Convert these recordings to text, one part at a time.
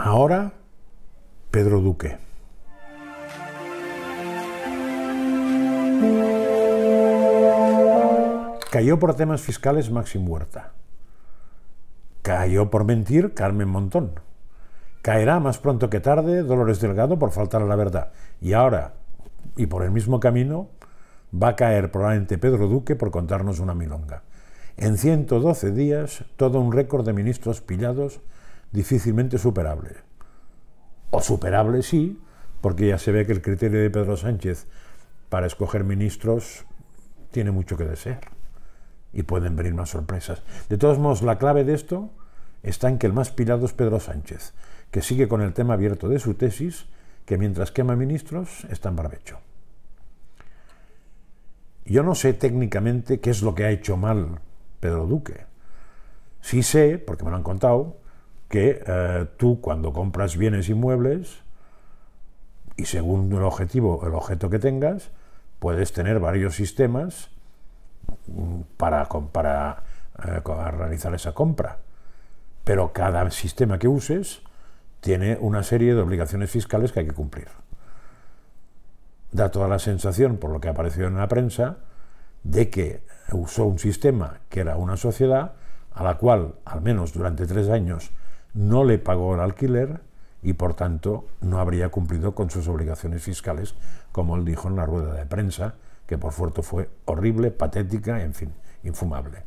Ahora, Pedro Duque. Cayó por temas fiscales Maxim Huerta. Cayó por mentir Carmen Montón. Caerá más pronto que tarde Dolores Delgado por faltar a la verdad. Y ahora, y por el mismo camino, va a caer probablemente Pedro Duque por contarnos una milonga. En 112 días, todo un récord de ministros pillados difícilmente superable. O superable sí, porque ya se ve que el criterio de Pedro Sánchez para escoger ministros tiene mucho que desear. Y pueden venir más sorpresas. De todos modos, la clave de esto está en que el más pilado es Pedro Sánchez, que sigue con el tema abierto de su tesis, que mientras quema ministros está en barbecho. Yo no sé técnicamente qué es lo que ha hecho mal Pedro Duque. Sí sé, porque me lo han contado, que eh, tú cuando compras bienes inmuebles y según el objetivo, el objeto que tengas, puedes tener varios sistemas mm, para, eh, realizar esa compra. Pero cada sistema que uses tiene una serie de obligaciones fiscales que hay que cumplir. Da toda la sensación, por lo que ha aparecido en la prensa, de que usó un sistema que era una sociedad a la cual, al menos durante tres años, no le pagó el alquiler y por tanto no habría cumplido con sus obligaciones fiscales, como él dijo en la rueda de prensa, que por suerte fue horrible, patética, en fin, infumable.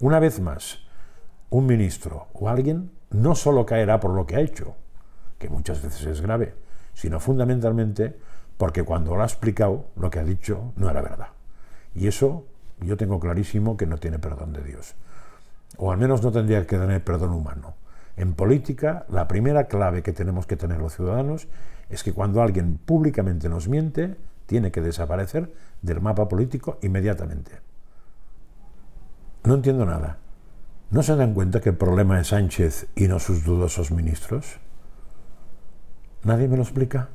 Una vez más, un ministro o alguien no solo caerá por lo que ha hecho, que muchas veces es grave, sino fundamentalmente porque cuando lo ha explicado, lo que ha dicho no era verdad. Y eso yo tengo clarísimo que no tiene perdón de Dios. O al menos no tendría que tener perdón humano. En política, la primera clave que tenemos que tener los ciudadanos es que cuando alguien públicamente nos miente, tiene que desaparecer del mapa político inmediatamente. No entiendo nada. ¿No se dan cuenta que el problema es Sánchez y no sus dudosos ministros? Nadie me lo explica.